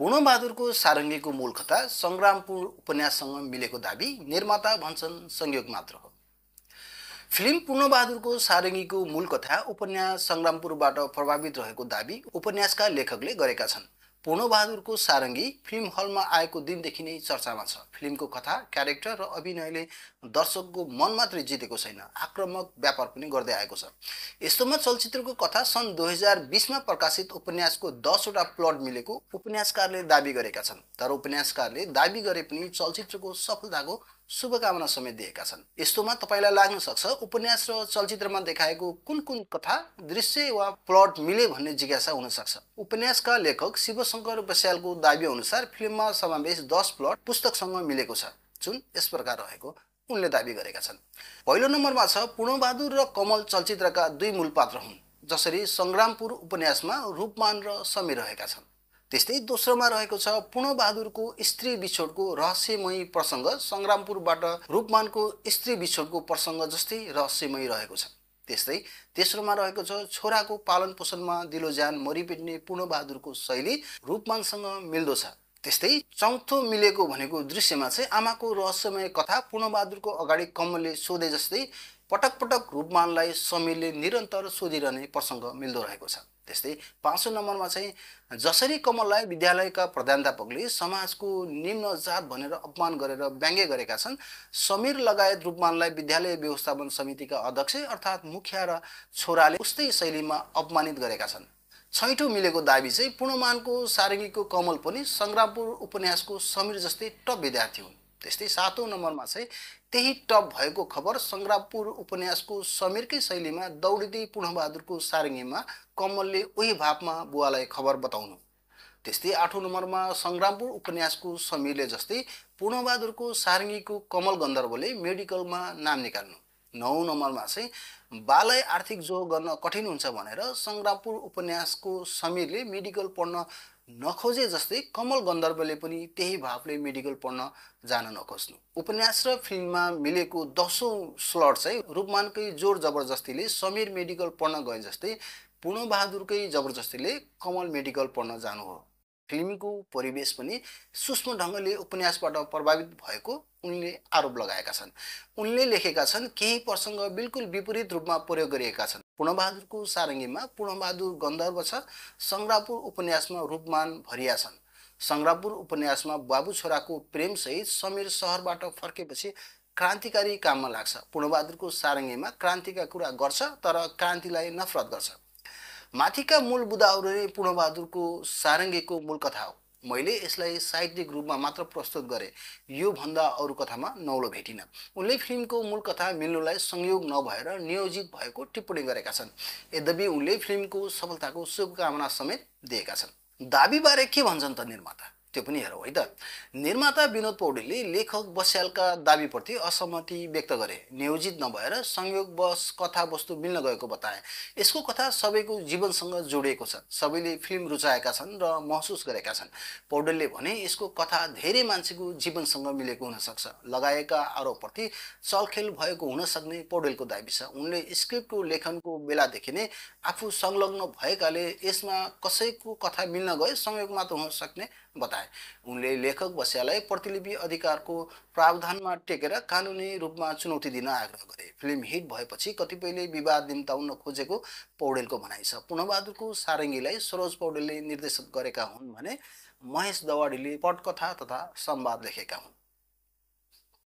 पूर्णबहादुरको सारङ्गीको मूल कथा सङ्ग्रामपुर उपन्याससँग मिलेको दावी निर्माता भन्छन् संयोग मात्र हो फिल्म पूर्णबहादुरको सारङ्गीको मूल कथा उपन्यास सङ्ग्रामपुरबाट प्रभावित रहेको दावी उपन्यासका लेखकले गरेका छन् पूर्णबहादुरको सारङ्गी फिल्म हलमा आएको दिनदेखि नै चर्चामा छ फिल्मको कथा क्यारेक्टर र अभिनयले दर्शकको मन मात्रै जितेको छैन आक्रमक व्यापार पनि गर्दै आएको छ यस्तोमा चलचित्रको कथा सन् दुई हजार बिसमा प्रकाशित उपन्यासको दसवटा प्लट मिलेको उपन्यासकारले दावी गरेका छन् तर उपन्यासकारले दावी गरे पनि चलचित्रको सफलताको शुभकामना समेत दिएका छन् यस्तोमा तपाईँलाई लाग्न सक्छ उपन्यास र चलचित्रमा देखाएको कुन कुन कथा दृश्य वा प्लट मिले भन्ने जिज्ञासा हुन सक्छ उपन्यासका लेखक शिवशङ्कर बस्यालको दावी अनुसार फिल्ममा समावेश दस प्लट पुस्तकसँग मिलेको छ जुन यस प्रकार रहेको उनले दावी गरेका छन् पहिलो नम्बरमा छ पूर्णबहादुर र कमल चलचित्रका दुई मूल पात्र हुन् जसरी सङ्ग्रामपुर उपन्यासमा रूपमान र समी रहेका छन् त्यस्तै दोस्रोमा रहेको छ पूर्णबहादुरको स्त्री बिछोडको रहस्यमय प्रसङ्ग सङ्ग्रामपुरबाट रूपमानको स्त्री बिछोडको प्रसङ्ग जस्तै रहस्यमय रहेको छ त्यस्तै तेस्रोमा रहेको छ छोराको पालन पोषणमा दिलो ज्यान मरिपिट्ने पूर्णबहादुरको शैली रूपमानसँग मिल्दो छ त्यस्तै चौथो मिलेको भनेको दृश्यमा चाहिँ आमाको रहस्यमय कथा पूर्णबहादुरको अगाडि कमलले सोधे जस्तै पटक पटक रूपमानलाई समीरले निरन्तर सोधिरहने प्रसङ्ग मिल्दो रहेको छ त्यस्तै पाँचौँ नम्बरमा चाहिँ जसरी कमललाई विद्यालयका प्रधानतापकले समाजको निम्न जात भनेर अपमान गरेर व्यङ्ग्य गरेका छन् समीर लगायत रूपमानलाई विद्यालय व्यवस्थापन समितिका अध्यक्ष अर्थात् मुखिया र छोराले उस्तै शैलीमा अपमानित गरेका छन् छैठौँ मिलेको दावी चाहिँ पूर्णमानको सारङ्गीको कमल पनि सङ्ग्रामपुर उपन्यासको समीर जस्तै टप विद्यार्थी हुन् त्यस्तै सातौँ नम्बरमा चाहिँ त्यही टप भएको खबर सङ्ग्रामपुर उपन्यासको समीरकै शैलीमा दौडिँदै पूर्णबहादुरको सारङ्गीमा कमलले उही भावमा बुवालाई खबर बताउनु त्यस्तै आठौँ नम्बरमा सङ्ग्रामपुर उपन्यासको समीरले जस्तै पूर्णबहादुरको सारङ्गीको कमल गन्धर्वले मेडिकलमा नाम निकाल्नु नौ नम्बरमा चाहिँ बालय आर्थिक जो गर्न कठिन हुन्छ भनेर सङ्ग्रामपुर उपन्यासको समीरले मेडिकल पढ्न नखोजे जस्तै कमल गन्धर्वले पनि त्यही भावले मेडिकल पढ्न जान नखोज्नु उपन्यास र फिल्ममा मिलेको दसौँ स्लट चाहिँ रूपमानकै जोर जबरजस्तीले समीर मेडिकल पढ्न गए जस्तै पूर्णबहादुरकै जबरजस्तीले कमल मेडिकल पढ्न जानु हो फिल्मीको परिवेश पनि सूक्ष्म ढङ्गले उपन्यासबाट प्रभावित भएको उनले आरोप लगाएका छन् उनले लेखेका छन् केही प्रसङ्ग बिल्कुल विपरीत रूपमा प्रयोग गरिएका छन् पूर्णबहादुरको सारङ्गीमा पूर्णबहादुर गन्धर्व छ सङ्ग्रापुर उपन्यासमा रूपमान भरिया छन् सङ्ग्रापुर उपन्यासमा बाबु छोराको प्रेमसहित समीर सहरबाट फर्केपछि क्रान्तिकारी काममा लाग्छ पूर्णबहादुरको सारङ्गीमा क्रान्तिका कुरा गर्छ तर क्रान्तिलाई नफरत गर्छ माथिका मूल बुदाहरू पूर्णबहादुरको सारङ्गेको मूल कथा हो मैले यसलाई साहित्यिक रूपमा मात्र प्रस्तुत गरेँ योभन्दा अरू कथामा नौलो भेटिनँ उनले फिल्मको मूल कथा मिल्नुलाई संयोग नभएर नियोजित भएको टिप्पणी गरेका छन् यद्यपि उनले फिल्मको सफलताको शुभकामना समेत दिएका छन् दाबीबारे के भन्छन् त निर्माता त्यो पनि हेरौँ है त निर्माता विनोद पौडेलले लेखक बस्यालका दावीप्रति असहमति व्यक्त गरे नियोजित नभएर संयोगवश कथावस्तु मिल्न गएको बताए यसको कथा सबैको जीवनसँग जोडिएको छ सबैले फिल्म रुचाएका छन् र महसुस गरेका छन् पौडेलले भने यसको कथा धेरै मान्छेको जीवनसँग मिलेको हुनसक्छ लगाएका आरोपप्रति चलखेल भएको हुन सक्ने पौडेलको दाबी छ उनले स्क्रिप्टको लेखनको बेलादेखि नै आफू संलग्न भएकाले यसमा कसैको कथा मिल्न गए संयोग मात्र हुन सक्ने बताए उनले लेखक बस्यालाई प्रतिलिपि अधिकारको प्रावधानमा टेकेर कानुनी रूपमा चुनौती दिन आग्रह गरे फिल्म हिट भएपछि कतिपयले विवाद निम्ताउन खोजेको पौडेलको भनाइ छ पूर्णबहादुरको सारङ्गीलाई सरोज पौडेलले निर्देशन गरेका हुन् भने महेश दवाडीले पटकथा तथा संवाद लेखेका हुन्